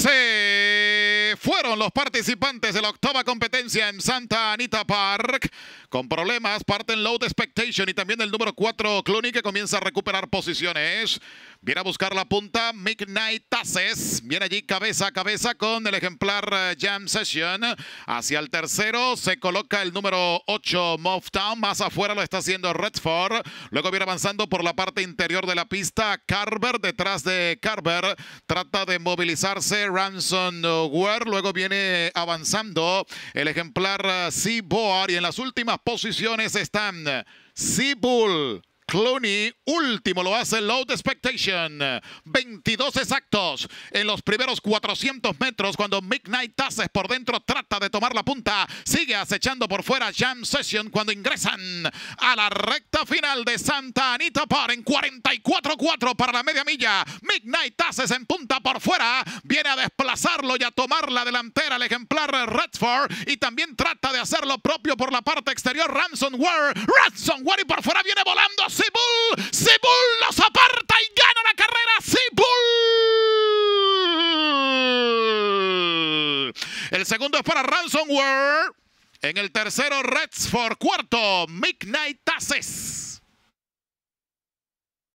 Se fueron los participantes de la octava competencia en Santa Anita Park. Con problemas parten Load Expectation y también el número 4 Cloney que comienza a recuperar posiciones. Viene a buscar la punta Midnight Taces. Viene allí cabeza a cabeza con el ejemplar eh, Jam Session. Hacia el tercero se coloca el número 8 Town. Más afuera lo está haciendo Redford. Luego viene avanzando por la parte interior de la pista. Carver detrás de Carver. Trata de movilizarse Ransomware. Luego viene avanzando el ejemplar eh, Seaboard. Y en las últimas posiciones están eh, Seabull. Clooney, último lo hace Load Expectation. 22 exactos en los primeros 400 metros cuando Midnight Tasses por dentro trata de tomar la punta. Sigue acechando por fuera Jam Session cuando ingresan a la recta final de Santa Anita Par en 44 Cuatro para la media milla. Midnight Tases en punta por fuera. Viene a desplazarlo y a tomar la delantera el ejemplar Redford. Y también trata de hacer lo propio por la parte exterior. Ransomware. Ransomware y por fuera viene volando Seabull. Seabull los aparta y gana la carrera. Seabull. El segundo es para Ransomware. En el tercero, Redsford. Cuarto, Midnight Tases.